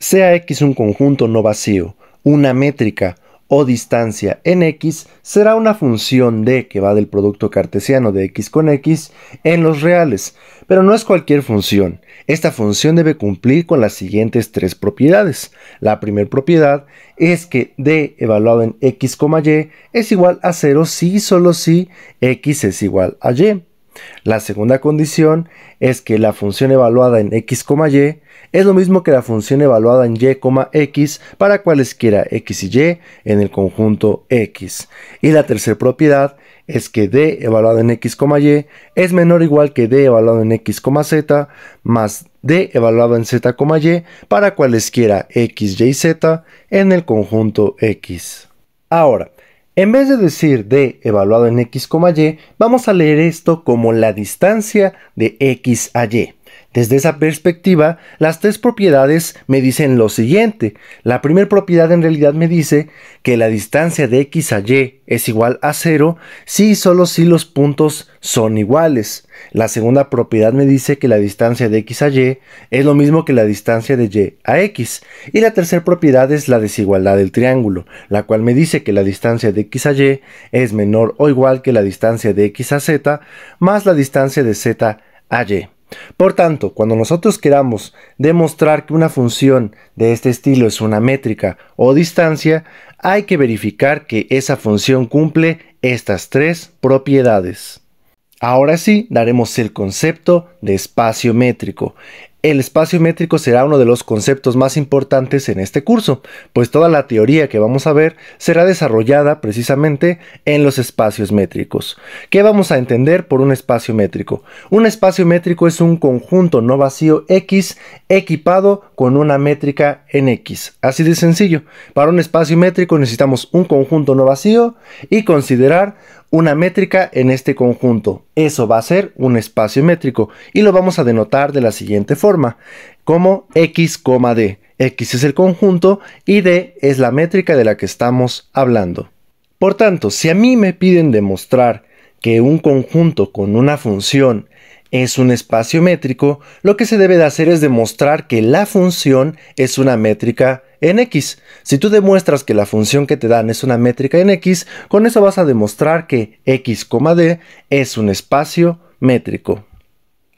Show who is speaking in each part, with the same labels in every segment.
Speaker 1: Sea X un conjunto no vacío, una métrica o distancia en X será una función D que va del producto cartesiano de X con X en los reales, pero no es cualquier función. Esta función debe cumplir con las siguientes tres propiedades. La primera propiedad es que D evaluado en X, Y es igual a 0 si y solo si X es igual a Y. La segunda condición es que la función evaluada en x, y es lo mismo que la función evaluada en y, x para cualesquiera x y y en el conjunto x. Y la tercera propiedad es que d evaluado en x, y es menor o igual que d evaluado en x, z más d evaluado en z, y para cualesquiera x, y z en el conjunto x. Ahora, en vez de decir D evaluado en X, Y, vamos a leer esto como la distancia de X a Y. Desde esa perspectiva, las tres propiedades me dicen lo siguiente. La primera propiedad en realidad me dice que la distancia de x a y es igual a 0 si y solo si los puntos son iguales. La segunda propiedad me dice que la distancia de x a y es lo mismo que la distancia de y a x. Y la tercera propiedad es la desigualdad del triángulo, la cual me dice que la distancia de x a y es menor o igual que la distancia de x a z más la distancia de z a y. Por tanto, cuando nosotros queramos demostrar que una función de este estilo es una métrica o distancia, hay que verificar que esa función cumple estas tres propiedades. Ahora sí, daremos el concepto de espacio métrico. El espacio métrico será uno de los conceptos más importantes en este curso, pues toda la teoría que vamos a ver será desarrollada precisamente en los espacios métricos. ¿Qué vamos a entender por un espacio métrico? Un espacio métrico es un conjunto no vacío X equipado con una métrica en X. Así de sencillo. Para un espacio métrico necesitamos un conjunto no vacío y considerar una métrica en este conjunto. Eso va a ser un espacio métrico y lo vamos a denotar de la siguiente forma, como x, d. x es el conjunto y d es la métrica de la que estamos hablando. Por tanto, si a mí me piden demostrar que un conjunto con una función es un espacio métrico, lo que se debe de hacer es demostrar que la función es una métrica en X. Si tú demuestras que la función que te dan es una métrica en X, con eso vas a demostrar que X, D es un espacio métrico.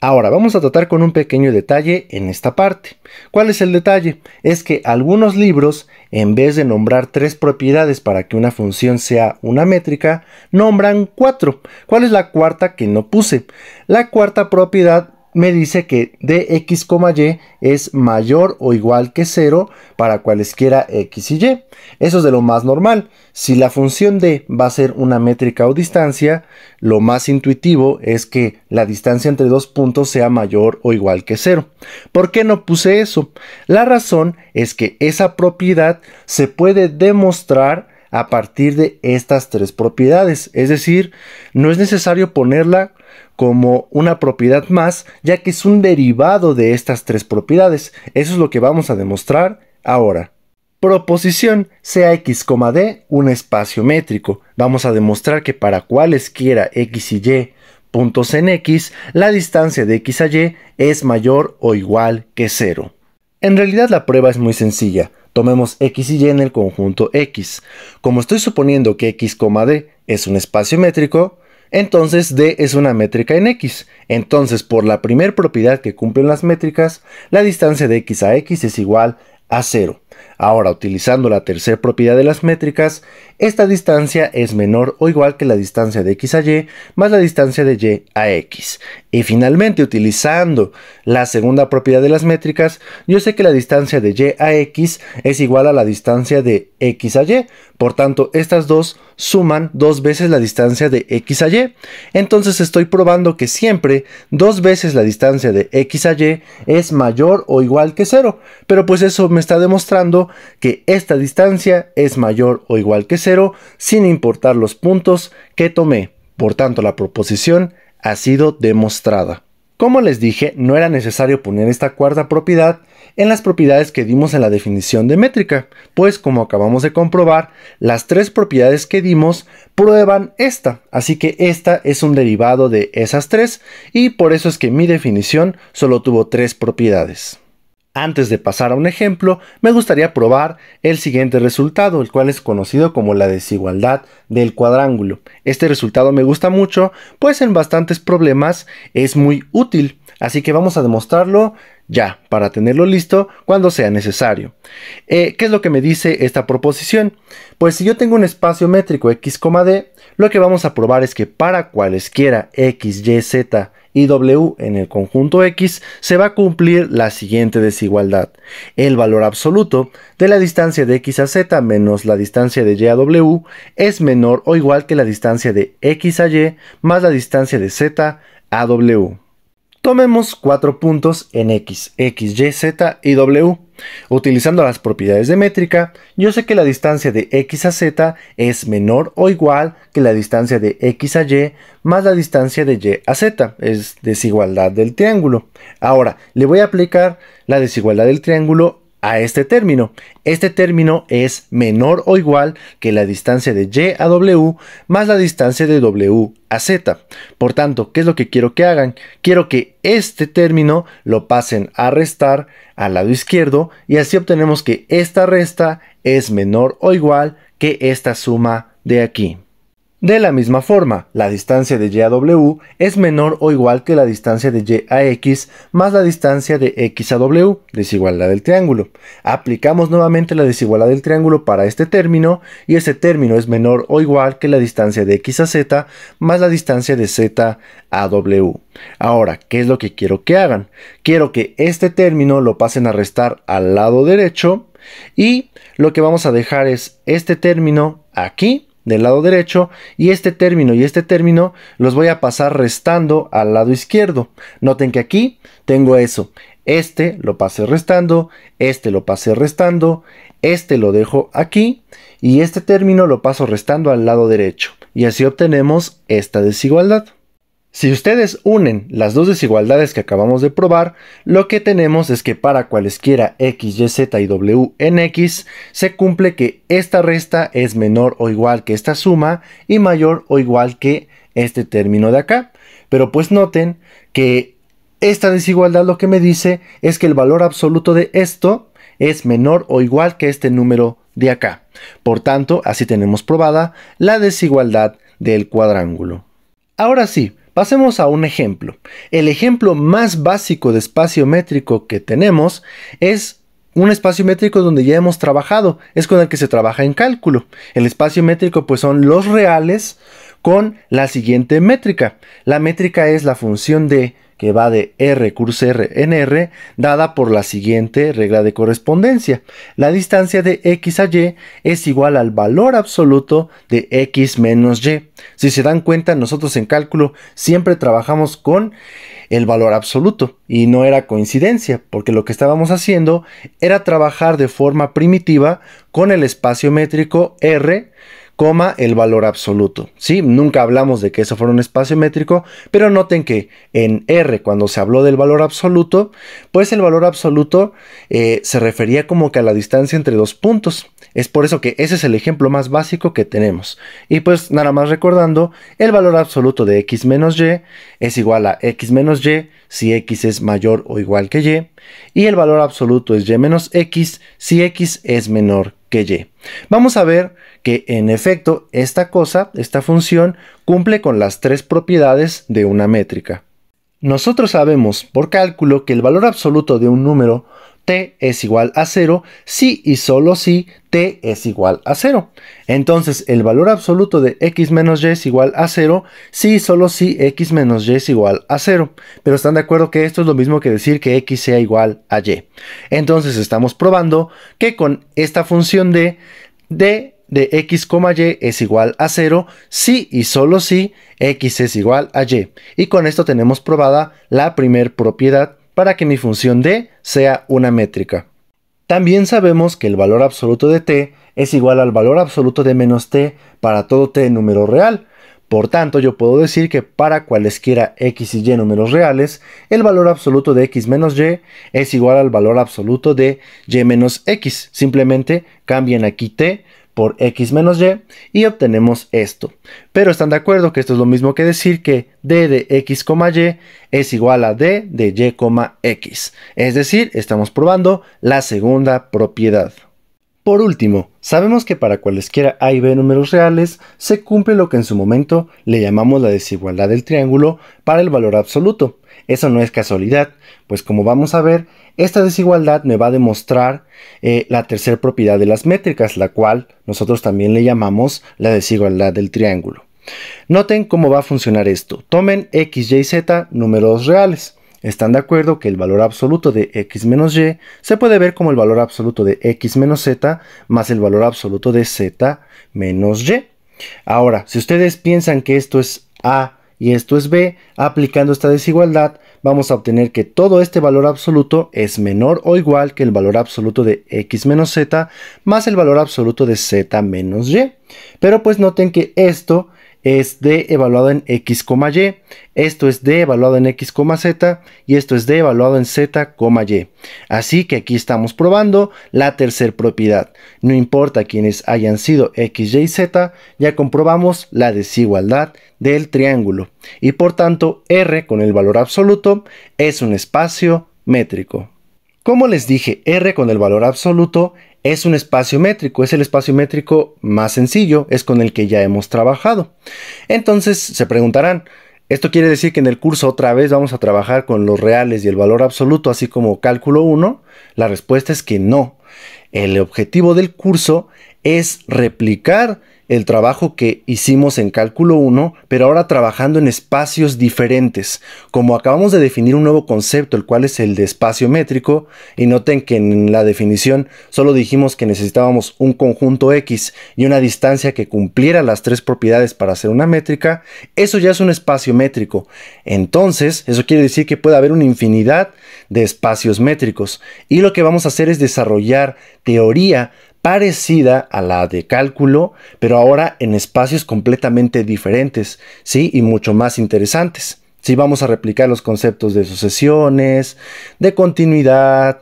Speaker 1: Ahora vamos a tratar con un pequeño detalle en esta parte. ¿Cuál es el detalle? Es que algunos libros, en vez de nombrar tres propiedades para que una función sea una métrica, nombran cuatro. ¿Cuál es la cuarta que no puse? La cuarta propiedad me dice que dx, y es mayor o igual que 0 para cualesquiera x y y. Eso es de lo más normal. Si la función d va a ser una métrica o distancia, lo más intuitivo es que la distancia entre dos puntos sea mayor o igual que 0. ¿Por qué no puse eso? La razón es que esa propiedad se puede demostrar a partir de estas tres propiedades. Es decir, no es necesario ponerla como una propiedad más, ya que es un derivado de estas tres propiedades. Eso es lo que vamos a demostrar ahora. Proposición sea x, d un espacio métrico. Vamos a demostrar que para cualesquiera x y y puntos en x, la distancia de x a y es mayor o igual que 0. En realidad la prueba es muy sencilla. Tomemos x y y en el conjunto x. Como estoy suponiendo que x, d es un espacio métrico, entonces D es una métrica en X. Entonces por la primera propiedad que cumplen las métricas, la distancia de X a X es igual a 0. Ahora, utilizando la tercera propiedad de las métricas, esta distancia es menor o igual que la distancia de x a y más la distancia de y a x. Y finalmente, utilizando la segunda propiedad de las métricas, yo sé que la distancia de y a x es igual a la distancia de x a y. Por tanto, estas dos suman dos veces la distancia de x a y. Entonces estoy probando que siempre dos veces la distancia de x a y es mayor o igual que cero. Pero pues eso me está demostrando que esta distancia es mayor o igual que cero sin importar los puntos que tomé. Por tanto, la proposición ha sido demostrada. Como les dije, no era necesario poner esta cuarta propiedad en las propiedades que dimos en la definición de métrica, pues como acabamos de comprobar, las tres propiedades que dimos prueban esta, así que esta es un derivado de esas tres y por eso es que mi definición solo tuvo tres propiedades. Antes de pasar a un ejemplo, me gustaría probar el siguiente resultado, el cual es conocido como la desigualdad del cuadrángulo. Este resultado me gusta mucho, pues en bastantes problemas es muy útil, así que vamos a demostrarlo ya, para tenerlo listo cuando sea necesario. Eh, ¿Qué es lo que me dice esta proposición? Pues si yo tengo un espacio métrico x, d, lo que vamos a probar es que para cualesquiera x, y, z y W en el conjunto X se va a cumplir la siguiente desigualdad. El valor absoluto de la distancia de X a Z menos la distancia de Y a W es menor o igual que la distancia de X a Y más la distancia de Z a W. Tomemos cuatro puntos en X, X, Y, Z y W. Utilizando las propiedades de métrica, yo sé que la distancia de X a Z es menor o igual que la distancia de X a Y más la distancia de Y a Z, es desigualdad del triángulo. Ahora, le voy a aplicar la desigualdad del triángulo a este término. Este término es menor o igual que la distancia de Y a W más la distancia de W a Z. Por tanto, ¿qué es lo que quiero que hagan? Quiero que este término lo pasen a restar al lado izquierdo y así obtenemos que esta resta es menor o igual que esta suma de aquí. De la misma forma, la distancia de y a w es menor o igual que la distancia de y a x más la distancia de x a w, desigualdad del triángulo. Aplicamos nuevamente la desigualdad del triángulo para este término y ese término es menor o igual que la distancia de x a z más la distancia de z a w. Ahora, ¿qué es lo que quiero que hagan? Quiero que este término lo pasen a restar al lado derecho y lo que vamos a dejar es este término aquí del lado derecho y este término y este término los voy a pasar restando al lado izquierdo. Noten que aquí tengo eso. Este lo pasé restando, este lo pasé restando, este lo dejo aquí y este término lo paso restando al lado derecho. Y así obtenemos esta desigualdad. Si ustedes unen las dos desigualdades que acabamos de probar, lo que tenemos es que para cualesquiera x, y, z y w en x, se cumple que esta resta es menor o igual que esta suma y mayor o igual que este término de acá. Pero pues noten que esta desigualdad lo que me dice es que el valor absoluto de esto es menor o igual que este número de acá. Por tanto, así tenemos probada la desigualdad del cuadrángulo. Ahora sí, Pasemos a un ejemplo. El ejemplo más básico de espacio métrico que tenemos es un espacio métrico donde ya hemos trabajado, es con el que se trabaja en cálculo. El espacio métrico pues son los reales con la siguiente métrica. La métrica es la función de que va de R cursor R en R, dada por la siguiente regla de correspondencia. La distancia de X a Y es igual al valor absoluto de X menos Y. Si se dan cuenta, nosotros en cálculo siempre trabajamos con el valor absoluto y no era coincidencia, porque lo que estábamos haciendo era trabajar de forma primitiva con el espacio métrico R el valor absoluto. ¿sí? Nunca hablamos de que eso fuera un espacio métrico, pero noten que en R, cuando se habló del valor absoluto, pues el valor absoluto eh, se refería como que a la distancia entre dos puntos. Es por eso que ese es el ejemplo más básico que tenemos. Y pues nada más recordando, el valor absoluto de x menos y es igual a x menos y si x es mayor o igual que y, y el valor absoluto es y menos x si x es menor que y. Vamos a ver que en efecto esta cosa, esta función, cumple con las tres propiedades de una métrica. Nosotros sabemos por cálculo que el valor absoluto de un número t es igual a 0 si y solo si t es igual a 0. Entonces el valor absoluto de x menos y es igual a 0 si y solo si x menos y es igual a 0. Pero están de acuerdo que esto es lo mismo que decir que x sea igual a y. Entonces estamos probando que con esta función de d de x, y es igual a 0 si y solo si x es igual a y. Y con esto tenemos probada la primer propiedad para que mi función d sea una métrica. También sabemos que el valor absoluto de t es igual al valor absoluto de menos t para todo t número real. Por tanto, yo puedo decir que para cualesquiera x y y números reales, el valor absoluto de x menos y es igual al valor absoluto de y menos x. Simplemente cambien aquí t por x menos y y obtenemos esto. Pero están de acuerdo que esto es lo mismo que decir que d de x, y es igual a d de y, x. Es decir, estamos probando la segunda propiedad. Por último, sabemos que para cualesquiera A y B números reales se cumple lo que en su momento le llamamos la desigualdad del triángulo para el valor absoluto. Eso no es casualidad, pues como vamos a ver, esta desigualdad me va a demostrar eh, la tercera propiedad de las métricas, la cual nosotros también le llamamos la desigualdad del triángulo. Noten cómo va a funcionar esto. Tomen x, y, z números reales. Están de acuerdo que el valor absoluto de x menos y se puede ver como el valor absoluto de x menos z más el valor absoluto de z menos y. Ahora, si ustedes piensan que esto es a y esto es b, aplicando esta desigualdad vamos a obtener que todo este valor absoluto es menor o igual que el valor absoluto de x menos z más el valor absoluto de z menos y. Pero pues noten que esto es D evaluado en X, Y, esto es D evaluado en X, Z y esto es D evaluado en Z, Y. Así que aquí estamos probando la tercer propiedad. No importa quiénes hayan sido X, Y y Z, ya comprobamos la desigualdad del triángulo. Y por tanto, R con el valor absoluto es un espacio métrico. Como les dije, R con el valor absoluto es un espacio métrico, es el espacio métrico más sencillo, es con el que ya hemos trabajado. Entonces se preguntarán, esto quiere decir que en el curso otra vez vamos a trabajar con los reales y el valor absoluto, así como cálculo 1. La respuesta es que no. El objetivo del curso es replicar el trabajo que hicimos en cálculo 1, pero ahora trabajando en espacios diferentes. Como acabamos de definir un nuevo concepto, el cual es el de espacio métrico, y noten que en la definición solo dijimos que necesitábamos un conjunto X y una distancia que cumpliera las tres propiedades para hacer una métrica, eso ya es un espacio métrico. Entonces, eso quiere decir que puede haber una infinidad de espacios métricos. Y lo que vamos a hacer es desarrollar teoría parecida a la de cálculo, pero ahora en espacios completamente diferentes, ¿sí? Y mucho más interesantes. Si vamos a replicar los conceptos de sucesiones, de continuidad,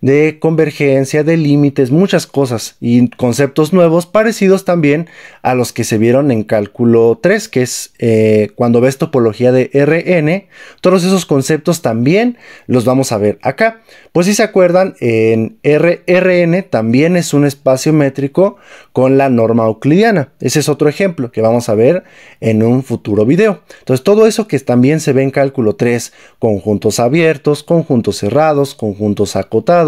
Speaker 1: de convergencia, de límites, muchas cosas y conceptos nuevos parecidos también a los que se vieron en cálculo 3, que es eh, cuando ves topología de RN, todos esos conceptos también los vamos a ver acá. Pues si se acuerdan, en RRN también es un espacio métrico con la norma euclidiana. Ese es otro ejemplo que vamos a ver en un futuro video. Entonces todo eso que también se ve en cálculo 3, conjuntos abiertos, conjuntos cerrados, conjuntos acotados,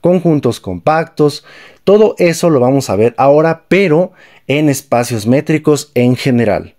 Speaker 1: conjuntos compactos, todo eso lo vamos a ver ahora, pero en espacios métricos en general.